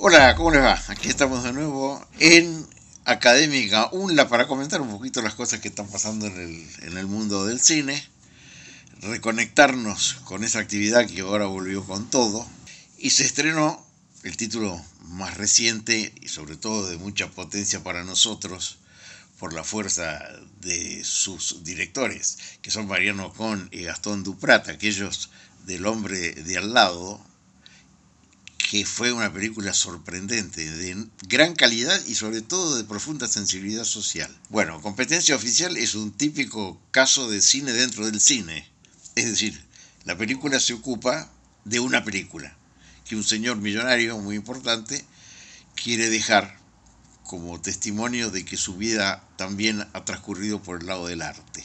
Hola, ¿cómo les va? Aquí estamos de nuevo en Académica UNLA para comentar un poquito las cosas que están pasando en el, en el mundo del cine, reconectarnos con esa actividad que ahora volvió con todo y se estrenó el título más reciente y sobre todo de mucha potencia para nosotros por la fuerza de sus directores, que son Mariano Con y Gastón Duprat, aquellos del hombre de al lado, que fue una película sorprendente, de gran calidad y sobre todo de profunda sensibilidad social. Bueno, Competencia Oficial es un típico caso de cine dentro del cine. Es decir, la película se ocupa de una película que un señor millonario muy importante quiere dejar como testimonio de que su vida también ha transcurrido por el lado del arte.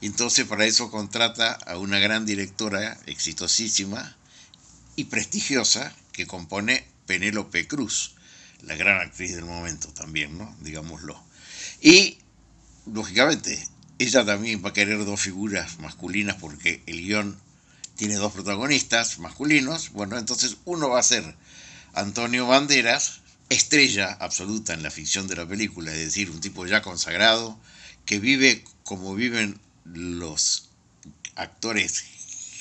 Entonces para eso contrata a una gran directora exitosísima y prestigiosa que compone Penélope Cruz, la gran actriz del momento también, ¿no? Digámoslo. Y, lógicamente, ella también va a querer dos figuras masculinas porque el guión tiene dos protagonistas masculinos. Bueno, entonces uno va a ser Antonio Banderas, estrella absoluta en la ficción de la película, es decir, un tipo ya consagrado, que vive como viven los actores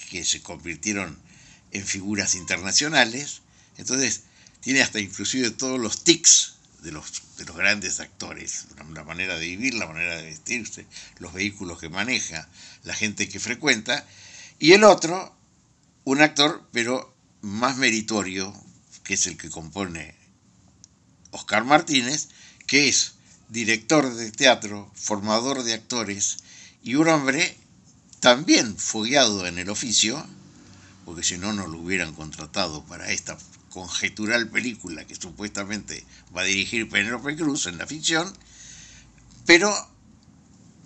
que se convirtieron en figuras internacionales. Entonces, tiene hasta inclusive todos los tics de los, de los grandes actores, la manera de vivir, la manera de vestirse, los vehículos que maneja, la gente que frecuenta. Y el otro, un actor, pero más meritorio, que es el que compone Oscar Martínez, que es director de teatro, formador de actores y un hombre también fogueado en el oficio, porque si no, no lo hubieran contratado para esta conjetural película que supuestamente va a dirigir Penélope Cruz en la ficción, pero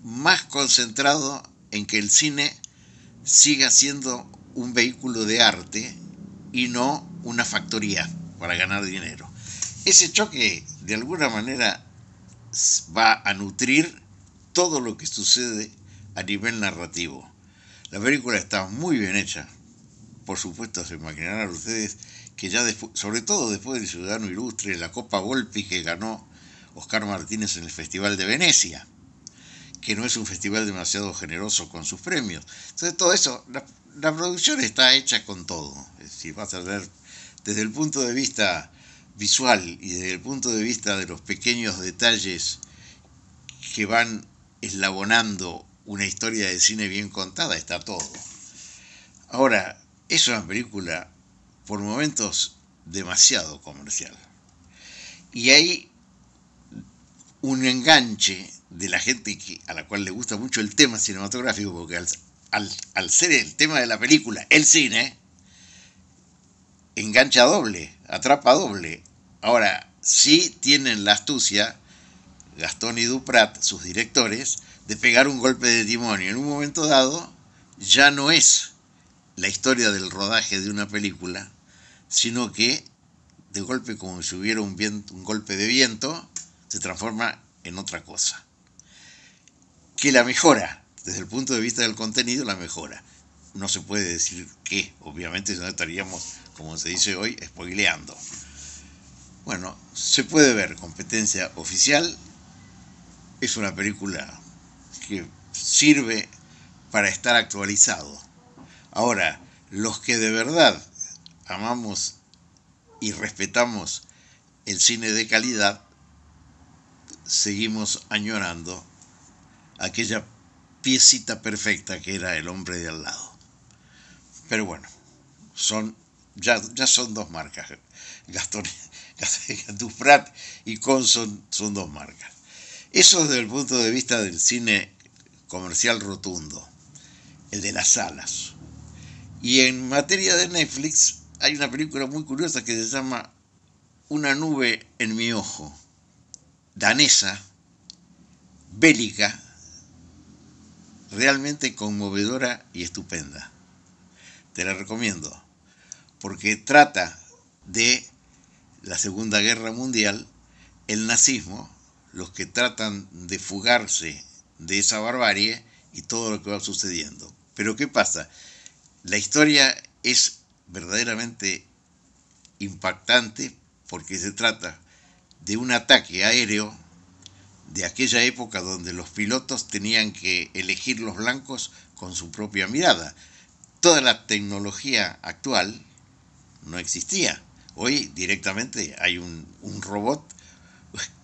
más concentrado en que el cine siga siendo un vehículo de arte y no una factoría para ganar dinero. Ese choque, de alguna manera, va a nutrir todo lo que sucede a nivel narrativo. La película está muy bien hecha, por supuesto se imaginarán ustedes que ya después, sobre todo después del Ciudadano Ilustre, la Copa Volpi que ganó Oscar Martínez en el Festival de Venecia, que no es un festival demasiado generoso con sus premios. Entonces todo eso, la, producción está hecha con todo. Si vas a ver desde el punto de vista visual y desde el punto de vista de los pequeños detalles que van eslabonando una historia de cine bien contada, está todo. Ahora, es una película por momentos demasiado comercial. Y hay un enganche de la gente a la cual le gusta mucho el tema cinematográfico, porque al, ser el tema de la película, el cine, engancha doble, atrapa doble. Ahora, sí tienen la astucia, Gastón y Duprat, sus directores, de pegar un golpe de timonio. En un momento dado, ya no es la historia del rodaje de una película, sino que de golpe, como si hubiera un, viento, un golpe de viento, se transforma en otra cosa. Que la mejora, desde el punto de vista del contenido, la mejora. No se puede decir que... obviamente, si no estaríamos, como se dice hoy, spoileando. Bueno, se puede ver competencia oficial. Es una película que sirve para estar actualizado Ahora, los que de verdad amamos y respetamos el cine de calidad, seguimos añorando aquella piecita perfecta que era el hombre de al lado. Pero bueno, son, ya, ya son dos marcas. Gastón, Gastón y Conson son dos marcas. Eso desde el punto de vista del cine comercial rotundo, el de las salas. Y en materia de Netflix hay una película muy curiosa que se llama Una nube en mi ojo, danesa, bélica, realmente conmovedora y estupenda. Te la recomiendo, porque trata de la Segunda Guerra Mundial, el nazismo, los que tratan de fugarse de esa barbarie y todo lo que va sucediendo. Pero ¿qué pasa? La historia es verdaderamente impactante porque se trata de un ataque aéreo de aquella época donde los pilotos tenían que elegir los blancos con su propia mirada. Toda la tecnología actual no existía. Hoy directamente hay un, robot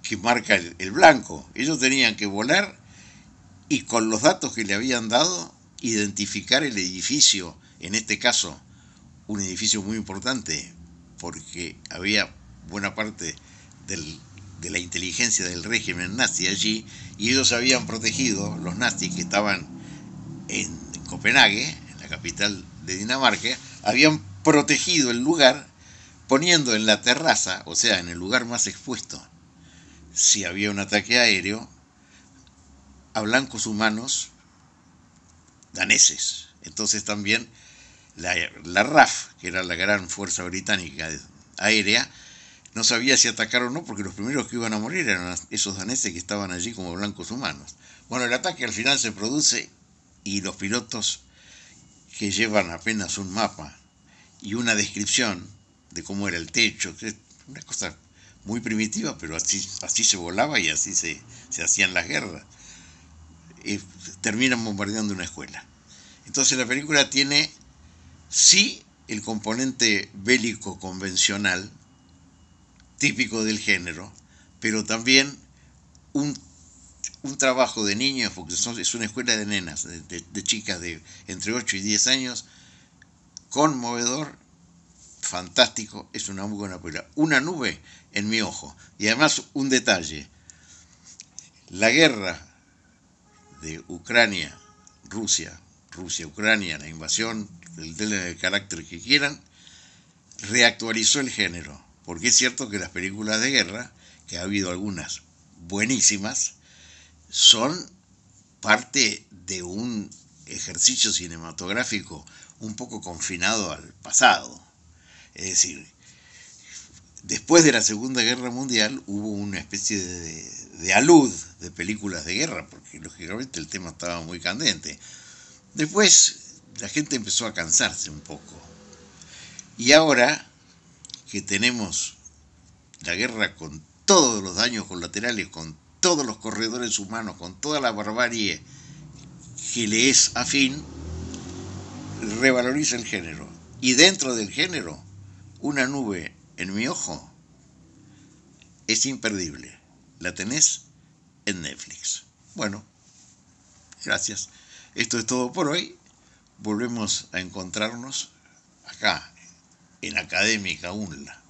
que marca el blanco. Ellos tenían que volar y con los datos que le habían dado, identificar el edificio en este caso un edificio muy importante porque había buena parte de la inteligencia del régimen nazi allí y ellos habían protegido, los nazis que estaban en Copenhague, en la capital de Dinamarca, habían protegido el lugar poniendo en la terraza, o sea, en el lugar más expuesto, si había un ataque aéreo, a blancos humanos daneses. Entonces también la, RAF, que era la gran fuerza británica aérea, no sabía si atacar o no, porque los primeros que iban a morir eran esos daneses que estaban allí como blancos humanos. Bueno, el ataque al final se produce y los pilotos que llevan apenas un mapa y una descripción de cómo era el techo, que es una cosa muy primitiva, pero así, así se volaba y así se, hacían las guerras, eh, terminan bombardeando una escuela. Entonces la película tiene sí el componente bélico convencional, típico del género, pero también un, trabajo de niños, porque es una escuela de nenas, de, chicas de entre 8 y 10 años, conmovedor, fantástico, es una muy buena Una nube en mi ojo. Y además un detalle, la guerra de Ucrania, Rusia, Rusia, Ucrania, la invasión denle el carácter que quieran, reactualizó el género. Porque es cierto que las películas de guerra, que ha habido algunas buenísimas, son parte de un ejercicio cinematográfico un poco confinado al pasado. Es decir, después de la Segunda Guerra Mundial hubo una especie de, de, alud de películas de guerra, porque lógicamente el tema estaba muy candente. Después la gente empezó a cansarse un poco. Y ahora que tenemos la guerra con todos los daños colaterales, con todos los corredores humanos, con toda la barbarie que le es afín, revaloriza el género. Y dentro del género, una nube en mi ojo es imperdible. La tenés en Netflix. Bueno, gracias. Esto es todo por hoy volvemos a encontrarnos acá, en Académica UNLA.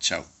Chao.